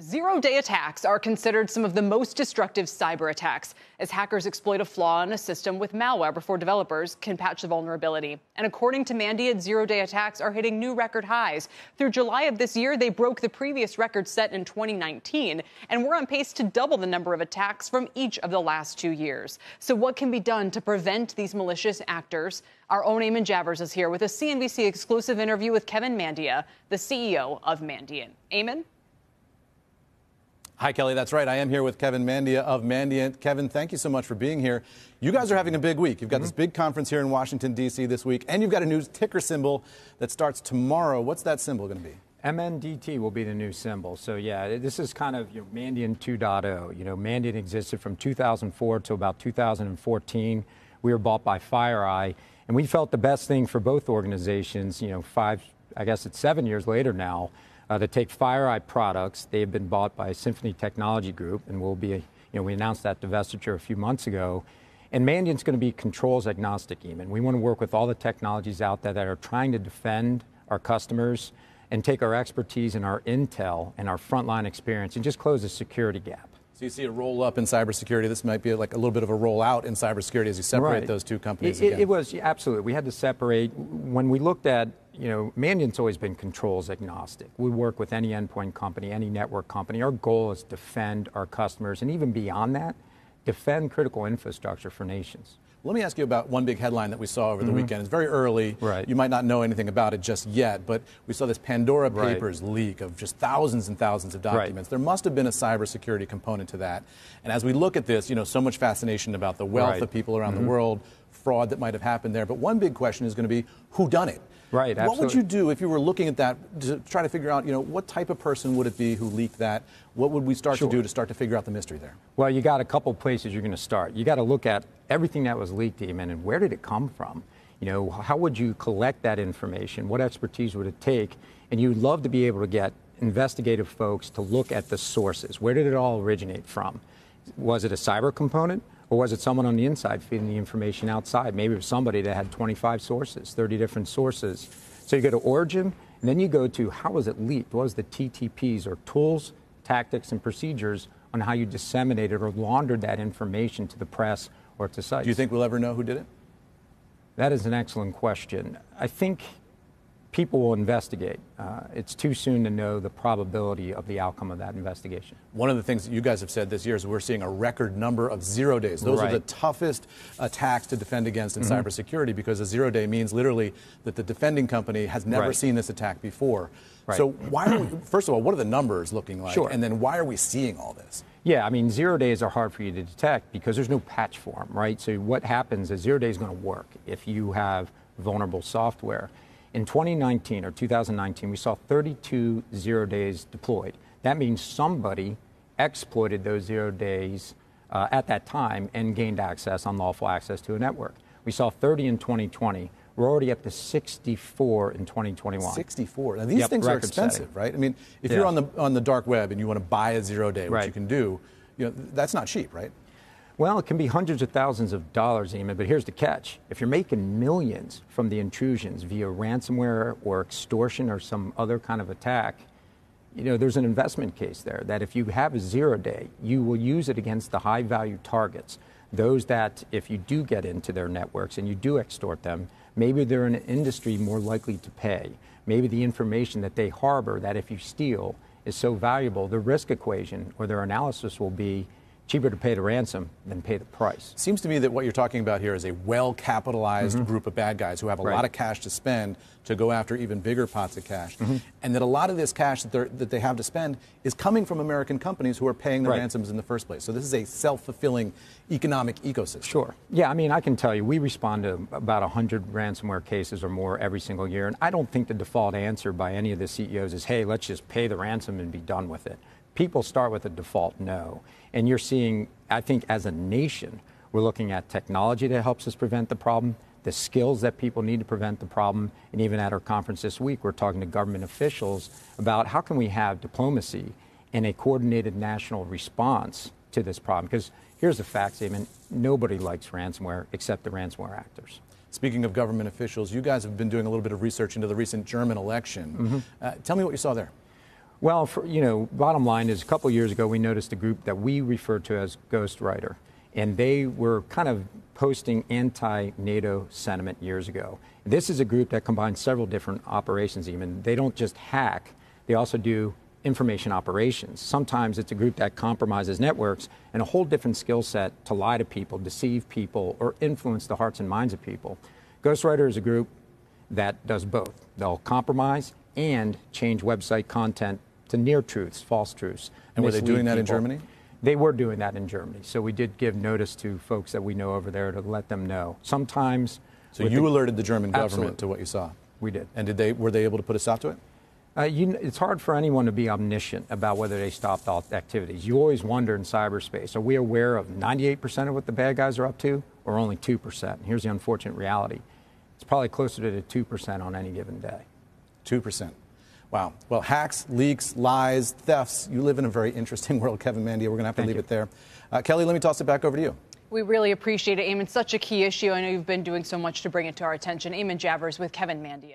Zero day attacks are considered some of the most destructive cyber attacks, as hackers exploit a flaw in a system with malware before developers can patch the vulnerability. And according to Mandiant, zero day attacks are hitting new record highs. Through July of this year, they broke the previous record set in 2019, and we're on pace to double the number of attacks from each of the last two years. So, what can be done to prevent these malicious actors? Our own Eamon Javers is here with a CNBC exclusive interview with Kevin Mandia, the CEO of Mandiant. Eamon? Hi, Kelly. That's right. I am here with Kevin Mandia of Mandiant. Kevin, thank you so much for being here. You guys are having a big week. You've got mm-hmm. this big conference here in Washington, D.C. this week, and you've got a new ticker symbol that starts tomorrow. What's that symbol going to be? MNDT will be the new symbol. So yeah, this is kind of you know, Mandian 2.0. You know, Mandian existed from 2004 to about 2014. We were bought by FireEye, and we felt the best thing for both organizations. You know, five, I guess it's seven years later now, uh, that take FireEye products. They have been bought by Symphony Technology Group, and we will be, you know, we announced that divestiture a few months ago. And Mandiant's going to be controls agnostic, Eamon. We want to work with all the technologies out there that are trying to defend our customers and take our expertise and our intel and our frontline experience and just close the security gap. So you see a roll up in cybersecurity. This might be like a little bit of a roll out in cybersecurity as you separate right. those two companies. It, it was absolutely. We had to separate when we looked at you know, Mandiant's always been controls agnostic. We work with any endpoint company, any network company. Our goal is defend our customers, and even beyond that, defend critical infrastructure for nations. Let me ask you about one big headline that we saw over mm -hmm. the mm-hmm. weekend. It's very early. Right. You might not know anything about it just yet, but we saw this Pandora Papers right. leak of just thousands and thousands of documents. Right. There must have been a cybersecurity component to that. And as we look at this, you know, so much fascination about the wealth of people around mm -hmm. the mm-hmm. world fraud that might have happened there. But one big question is going to be who done it. Right. Absolutely. What would you do if you were looking at that to try to figure out, you know, what type of person would it be who leaked that? What would we start sure. to do to start to figure out the mystery there? Well, you got a couple places you're going to start. You got to look at everything that was leaked, Eamon, and where did it come from? You know, how would you collect that information? What expertise would it take? And you'd love to be able to get investigative folks to look at the sources. Where did it all originate from? was it a cyber component? Or was it someone on the inside feeding the information outside? Maybe it was somebody that had 25 sources, 30 different sources. So you go to origin, and then you go to how was it leaked? What was the TTPs or tools, tactics, and procedures on how you disseminated or laundered that information to the press or to sites? Do you think we'll ever know who did it? That is an excellent question. I think people will investigate. Uh, it's too soon to know the probability of the outcome of that investigation. One of the things that you guys have said this year is we're seeing a record number of zero days. Those right. are the toughest attacks to defend against in mm-hmm. cybersecurity because a zero day means literally that the defending company has never right. seen this attack before. Right. So why are we, first of all, what are the numbers looking like? Sure. And then why are we seeing all this? Yeah, I mean, zero days are hard for you to detect because there's no patch form, right? So what happens is zero day is going to work if you have vulnerable software. In 2019 or 2019, we saw 32 zero days deployed. That means somebody exploited those zero days uh, at that time and gained access, unlawful access to a network. We saw 30 in 2020. We're already up to 64 in 2021. 64. Now these yep, things are expensive, setting. right? I mean, if yeah. you're on the on the dark web and you want to buy a zero day, which right. you can do, you know, that's not cheap, right? Well, it can be hundreds of thousands of dollars, Eamon, but here's the catch. If you're making millions from the intrusions via ransomware or extortion or some other kind of attack, you know, there's an investment case there that if you have a zero day, you will use it against the high value targets. Those that, if you do get into their networks and you do extort them, maybe they're in an industry more likely to pay. Maybe the information that they harbor, that if you steal, is so valuable, the risk equation or their analysis will be cheaper to pay the ransom than pay the price. Seems to me that what you're talking about here is a well capitalized mm-hmm. group of bad guys who have a right. lot of cash to spend to go after even bigger pots of cash. Mm-hmm. And that a lot of this cash that, that, they have to spend is coming from American companies who are paying the right. ransoms in the first place. So this is a self fulfilling economic ecosystem. Sure. Yeah, I mean, I can tell you, we respond to about 100 ransomware cases or more every single year. And I don't think the default answer by any of the CEOs is, hey, let's just pay the ransom and be done with it people start with a default no. And you're seeing, I think, as a nation, we're looking at technology that helps us prevent the problem, the skills that people need to prevent the problem, and even at our conference this week, we're talking to government officials about how can we have diplomacy and a coordinated national response to this problem. Because here's the fact, statement: nobody likes ransomware except the ransomware actors. Speaking of government officials, you guys have been doing a little bit of research into the recent German election. Mm -hmm. uh, tell me what you saw there. Well, for, you know, bottom line is a couple years ago we noticed a group that we refer to as Ghostwriter, and they were kind of posting anti-NATO sentiment years ago. This is a group that combines several different operations. Even they don't just hack; they also do information operations. Sometimes it's a group that compromises networks and a whole different skill set to lie to people, deceive people, or influence the hearts and minds of people. Ghostwriter is a group that does both. They'll compromise and change website content to near truths, false truths. And were they doing that people. in Germany? They were doing that in Germany. So we did give notice to folks that we know over there to let them know. Sometimes. So you the, alerted the German government absolutely. to what you saw. We did. And did they were they able to put a stop to it? Uh, you, it's hard for anyone to be omniscient about whether they stopped all activities. You always wonder in cyberspace are we aware of 98% of what the bad guys are up to or only 2%? Here's the unfortunate reality it's probably closer to 2% on any given day. 2%. Wow. Well, hacks, leaks, lies, thefts. You live in a very interesting world, Kevin Mandia. We're going to have to Thank leave you. it there. Uh, Kelly, let me toss it back over to you. We really appreciate it, Eamon. Such a key issue. I know you've been doing so much to bring it to our attention. Eamon Javers with Kevin Mandia.